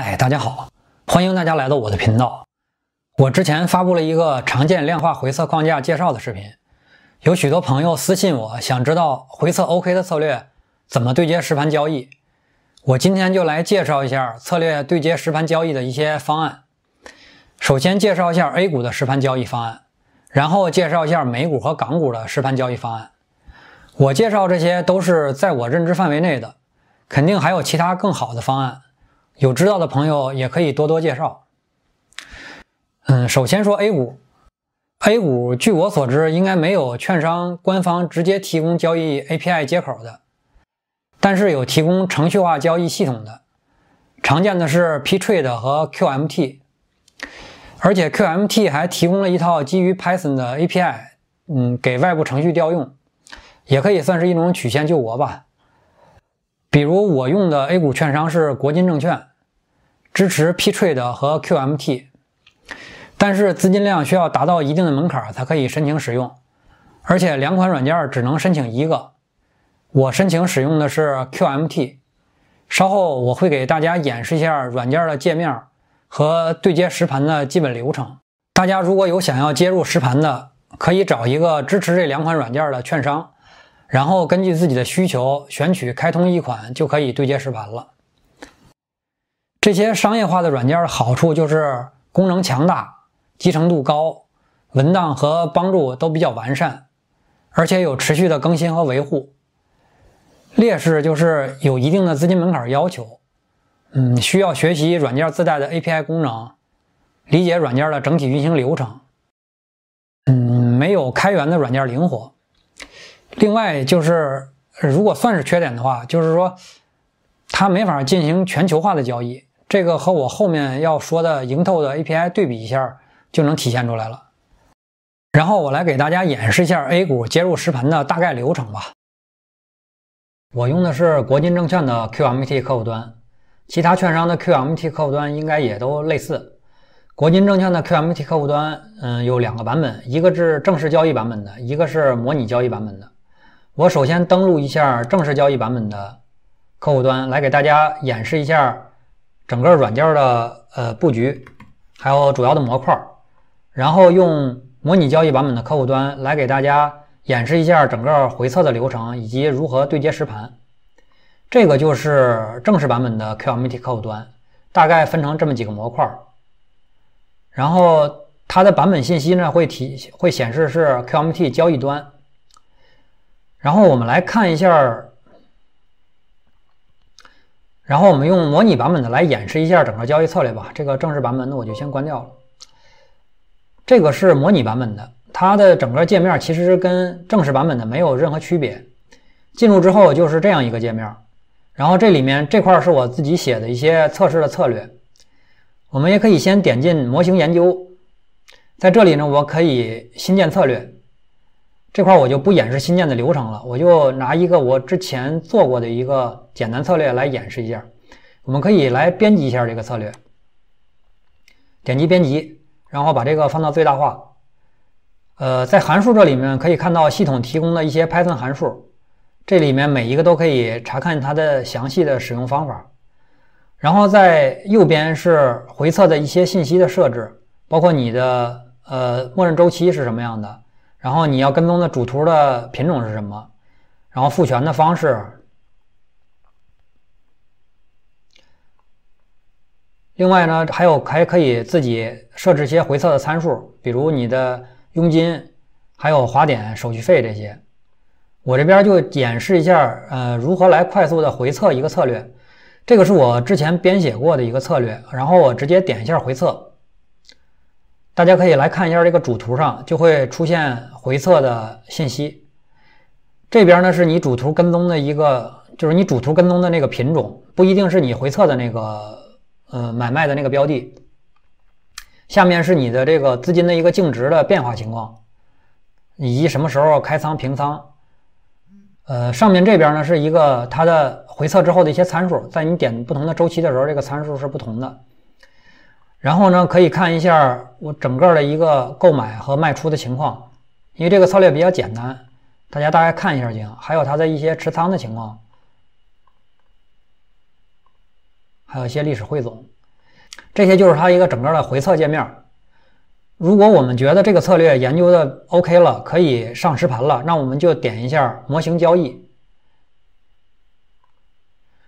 嗨，大家好，欢迎大家来到我的频道。我之前发布了一个常见量化回测框架介绍的视频，有许多朋友私信我，想知道回测 OK 的策略怎么对接实盘交易。我今天就来介绍一下策略对接实盘交易的一些方案。首先介绍一下 A 股的实盘交易方案，然后介绍一下美股和港股的实盘交易方案。我介绍这些都是在我认知范围内的，肯定还有其他更好的方案。有知道的朋友也可以多多介绍。嗯，首先说 A 股，A 股据我所知应该没有券商官方直接提供交易 API 接口的，但是有提供程序化交易系统的，常见的是 PTrade 和 QMT，而且 QMT 还提供了一套基于 Python 的 API，嗯，给外部程序调用，也可以算是一种曲线救国吧。比如我用的 A 股券商是国金证券。支持 PTrade 和 QMT，但是资金量需要达到一定的门槛才可以申请使用，而且两款软件只能申请一个。我申请使用的是 QMT，稍后我会给大家演示一下软件的界面和对接实盘的基本流程。大家如果有想要接入实盘的，可以找一个支持这两款软件的券商，然后根据自己的需求选取开通一款就可以对接实盘了。这些商业化的软件的好处就是功能强大、集成度高、文档和帮助都比较完善，而且有持续的更新和维护。劣势就是有一定的资金门槛要求，嗯，需要学习软件自带的 API 功能，理解软件的整体运行流程，嗯，没有开源的软件灵活。另外就是，如果算是缺点的话，就是说它没法进行全球化的交易。这个和我后面要说的盈透的 API 对比一下，就能体现出来了。然后我来给大家演示一下 A 股接入实盘的大概流程吧。我用的是国金证券的 QMT 客户端，其他券商的 QMT 客户端应该也都类似。国金证券的 QMT 客户端，嗯，有两个版本，一个是正式交易版本的，一个是模拟交易版本的。我首先登录一下正式交易版本的客户端，来给大家演示一下。整个软件的呃布局，还有主要的模块，然后用模拟交易版本的客户端来给大家演示一下整个回测的流程以及如何对接实盘。这个就是正式版本的 QMT 客户端，大概分成这么几个模块。然后它的版本信息呢会提会显示是 QMT 交易端。然后我们来看一下。然后我们用模拟版本的来演示一下整个交易策略吧。这个正式版本的我就先关掉了。这个是模拟版本的，它的整个界面其实跟正式版本的没有任何区别。进入之后就是这样一个界面，然后这里面这块是我自己写的一些测试的策略。我们也可以先点进模型研究，在这里呢我可以新建策略。这块我就不演示新建的流程了，我就拿一个我之前做过的一个简单策略来演示一下。我们可以来编辑一下这个策略，点击编辑，然后把这个放到最大化。呃，在函数这里面可以看到系统提供的一些 Python 函数，这里面每一个都可以查看它的详细的使用方法。然后在右边是回测的一些信息的设置，包括你的呃默认周期是什么样的。然后你要跟踪的主图的品种是什么？然后复权的方式。另外呢，还有还可以自己设置一些回测的参数，比如你的佣金，还有滑点手续费这些。我这边就演示一下，呃，如何来快速的回测一个策略。这个是我之前编写过的一个策略，然后我直接点一下回测。大家可以来看一下这个主图上就会出现回测的信息。这边呢是你主图跟踪的一个，就是你主图跟踪的那个品种，不一定是你回测的那个，呃，买卖的那个标的。下面是你的这个资金的一个净值的变化情况，以及什么时候开仓平仓。呃，上面这边呢是一个它的回测之后的一些参数，在你点不同的周期的时候，这个参数是不同的。然后呢，可以看一下我整个的一个购买和卖出的情况，因为这个策略比较简单，大家大概看一下就行。还有它的一些持仓的情况，还有一些历史汇总，这些就是它一个整个的回测界面。如果我们觉得这个策略研究的 OK 了，可以上实盘了，那我们就点一下模型交易，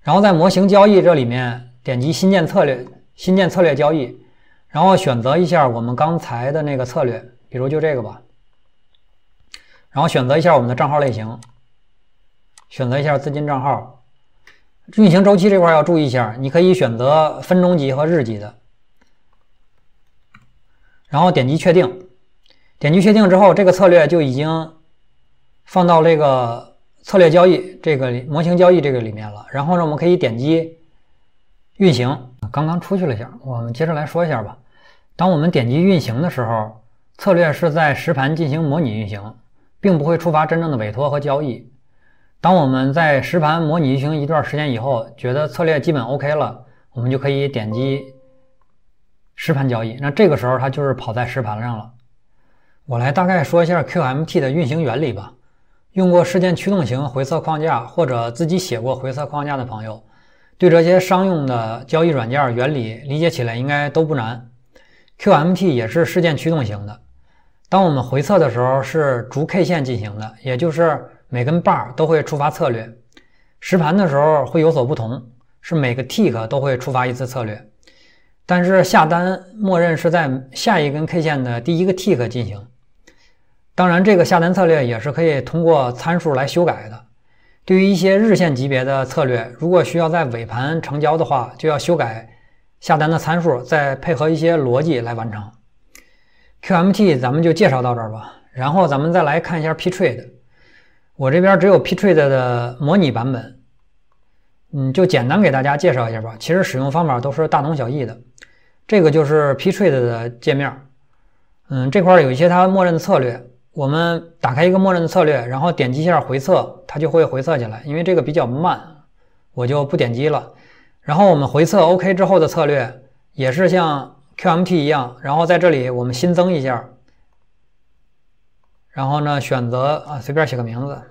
然后在模型交易这里面点击新建策略。新建策略交易，然后选择一下我们刚才的那个策略，比如就这个吧。然后选择一下我们的账号类型，选择一下资金账号。运行周期这块要注意一下，你可以选择分钟级和日级的。然后点击确定，点击确定之后，这个策略就已经放到这个策略交易这个模型交易这个里面了。然后呢，我们可以点击运行。刚刚出去了一下，我们接着来说一下吧。当我们点击运行的时候，策略是在实盘进行模拟运行，并不会触发真正的委托和交易。当我们在实盘模拟运行一段时间以后，觉得策略基本 OK 了，我们就可以点击实盘交易。那这个时候它就是跑在实盘上了。我来大概说一下 QMT 的运行原理吧。用过事件驱动型回测框架或者自己写过回测框架的朋友。对这些商用的交易软件原理理解起来应该都不难。QMT 也是事件驱动型的，当我们回测的时候是逐 K 线进行的，也就是每根 bar 都会触发策略。实盘的时候会有所不同，是每个 tick 都会触发一次策略。但是下单默认是在下一根 K 线的第一个 tick 进行。当然，这个下单策略也是可以通过参数来修改的。对于一些日线级别的策略，如果需要在尾盘成交的话，就要修改下单的参数，再配合一些逻辑来完成。QMT 咱们就介绍到这儿吧，然后咱们再来看一下 P Trade，我这边只有 P Trade 的模拟版本，嗯，就简单给大家介绍一下吧。其实使用方法都是大同小异的。这个就是 P Trade 的界面，嗯，这块有一些它默认的策略。我们打开一个默认的策略，然后点击一下回测，它就会回测起来。因为这个比较慢，我就不点击了。然后我们回测 OK 之后的策略也是像 QMT 一样，然后在这里我们新增一下，然后呢选择啊随便写个名字，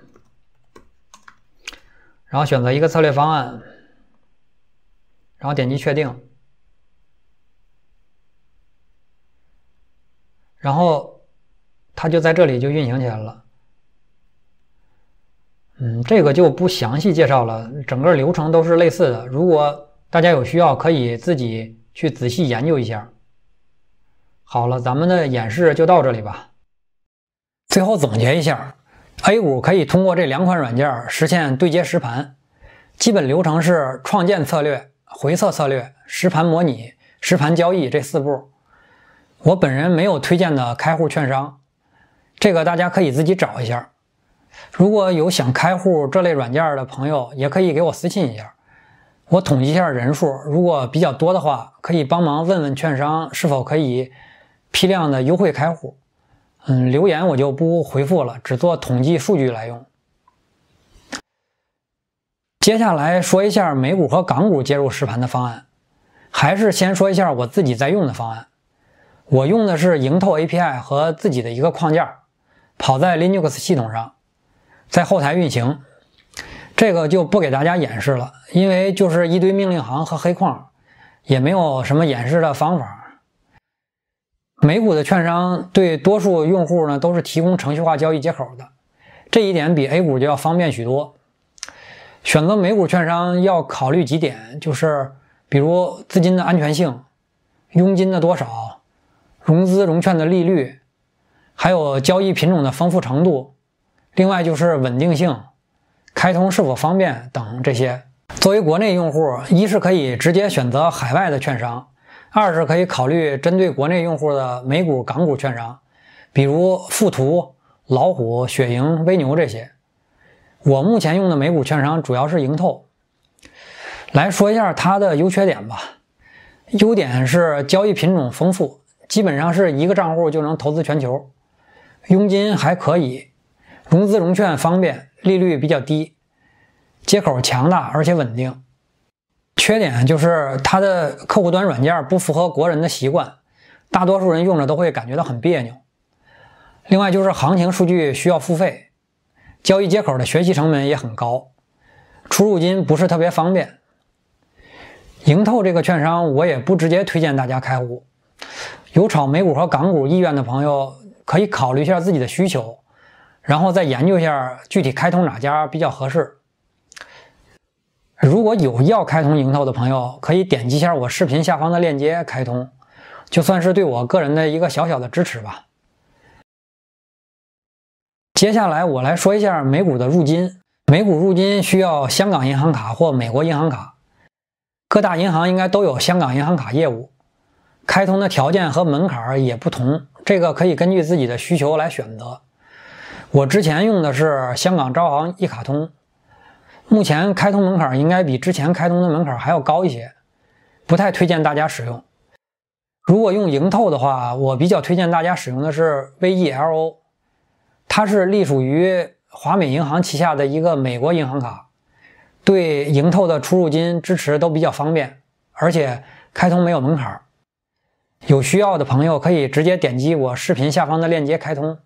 然后选择一个策略方案，然后点击确定，然后。它就在这里就运行起来了，嗯，这个就不详细介绍了，整个流程都是类似的。如果大家有需要，可以自己去仔细研究一下。好了，咱们的演示就到这里吧。最后总结一下，A 股可以通过这两款软件实现对接实盘，基本流程是创建策略、回测策略、实盘模拟、实盘交易这四步。我本人没有推荐的开户券商。这个大家可以自己找一下，如果有想开户这类软件的朋友，也可以给我私信一下，我统计一下人数，如果比较多的话，可以帮忙问问券商是否可以批量的优惠开户。嗯，留言我就不回复了，只做统计数据来用。接下来说一下美股和港股接入实盘的方案，还是先说一下我自己在用的方案，我用的是盈透 API 和自己的一个框架。跑在 Linux 系统上，在后台运行，这个就不给大家演示了，因为就是一堆命令行和黑框，也没有什么演示的方法。美股的券商对多数用户呢都是提供程序化交易接口的，这一点比 A 股就要方便许多。选择美股券商要考虑几点，就是比如资金的安全性、佣金的多少、融资融券的利率。还有交易品种的丰富程度，另外就是稳定性、开通是否方便等这些。作为国内用户，一是可以直接选择海外的券商，二是可以考虑针对国内用户的美股港股券商，比如富途、老虎、雪莹、微牛这些。我目前用的美股券商主要是盈透，来说一下它的优缺点吧。优点是交易品种丰富，基本上是一个账户就能投资全球。佣金还可以，融资融券方便，利率比较低，接口强大而且稳定。缺点就是它的客户端软件不符合国人的习惯，大多数人用着都会感觉到很别扭。另外就是行情数据需要付费，交易接口的学习成本也很高，出入金不是特别方便。盈透这个券商我也不直接推荐大家开户，有炒美股和港股意愿的朋友。可以考虑一下自己的需求，然后再研究一下具体开通哪家比较合适。如果有要开通银投的朋友，可以点击一下我视频下方的链接开通，就算是对我个人的一个小小的支持吧。接下来我来说一下美股的入金，美股入金需要香港银行卡或美国银行卡，各大银行应该都有香港银行卡业务。开通的条件和门槛也不同，这个可以根据自己的需求来选择。我之前用的是香港招行一卡通，目前开通门槛应该比之前开通的门槛还要高一些，不太推荐大家使用。如果用盈透的话，我比较推荐大家使用的是 VELO，它是隶属于华美银行旗下的一个美国银行卡，对盈透的出入金支持都比较方便，而且开通没有门槛儿。有需要的朋友可以直接点击我视频下方的链接开通。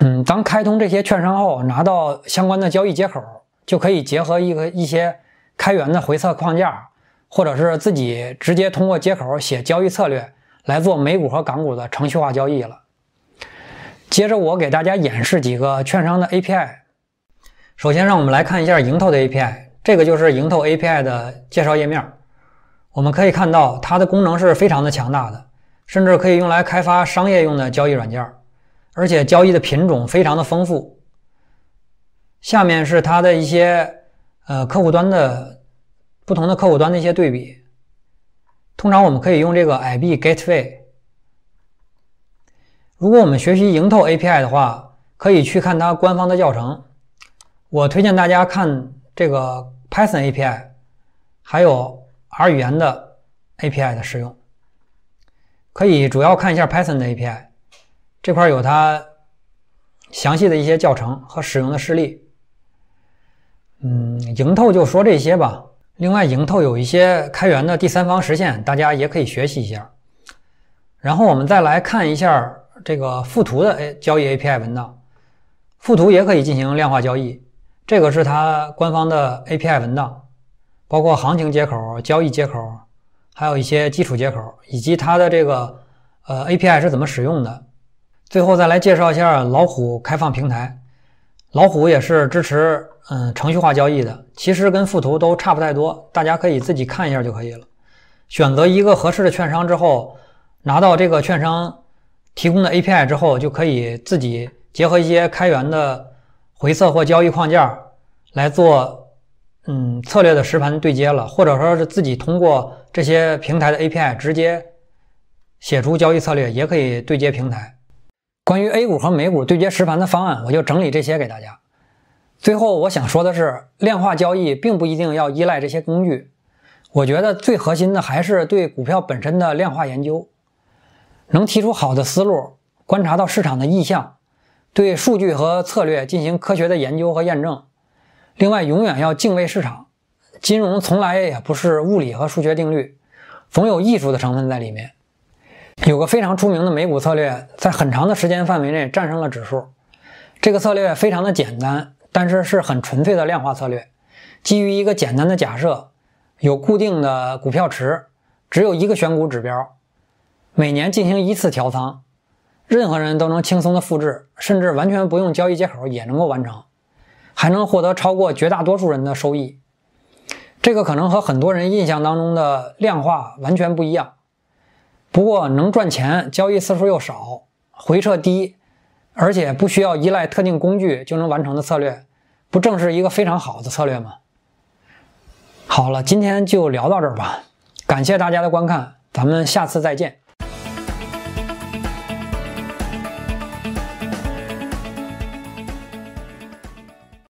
嗯，当开通这些券商后，拿到相关的交易接口，就可以结合一个一些开源的回测框架，或者是自己直接通过接口写交易策略来做美股和港股的程序化交易了。接着，我给大家演示几个券商的 API。首先，让我们来看一下盈透的 API，这个就是盈透 API 的介绍页面。我们可以看到它的功能是非常的强大的，甚至可以用来开发商业用的交易软件，而且交易的品种非常的丰富。下面是它的一些呃客户端的不同的客户端的一些对比。通常我们可以用这个 IB Gateway。如果我们学习盈透 API 的话，可以去看它官方的教程。我推荐大家看这个 Python API，还有。R 语言的 API 的使用，可以主要看一下 Python 的 API，这块有它详细的一些教程和使用的示例。嗯，盈透就说这些吧。另外，盈透有一些开源的第三方实现，大家也可以学习一下。然后我们再来看一下这个附图的 A 交易 API 文档，附图也可以进行量化交易。这个是它官方的 API 文档。包括行情接口、交易接口，还有一些基础接口，以及它的这个呃 A P I 是怎么使用的。最后再来介绍一下老虎开放平台，老虎也是支持嗯程序化交易的，其实跟富途都差不太多，大家可以自己看一下就可以了。选择一个合适的券商之后，拿到这个券商提供的 A P I 之后，就可以自己结合一些开源的回测或交易框架来做。嗯，策略的实盘对接了，或者说是自己通过这些平台的 API 直接写出交易策略，也可以对接平台。关于 A 股和美股对接实盘的方案，我就整理这些给大家。最后，我想说的是，量化交易并不一定要依赖这些工具，我觉得最核心的还是对股票本身的量化研究，能提出好的思路，观察到市场的意向，对数据和策略进行科学的研究和验证。另外，永远要敬畏市场。金融从来也不是物理和数学定律，总有艺术的成分在里面。有个非常出名的美股策略，在很长的时间范围内战胜了指数。这个策略非常的简单，但是是很纯粹的量化策略，基于一个简单的假设：有固定的股票池，只有一个选股指标，每年进行一次调仓。任何人都能轻松的复制，甚至完全不用交易接口也能够完成。还能获得超过绝大多数人的收益，这个可能和很多人印象当中的量化完全不一样。不过能赚钱、交易次数又少、回撤低，而且不需要依赖特定工具就能完成的策略，不正是一个非常好的策略吗？好了，今天就聊到这儿吧，感谢大家的观看，咱们下次再见。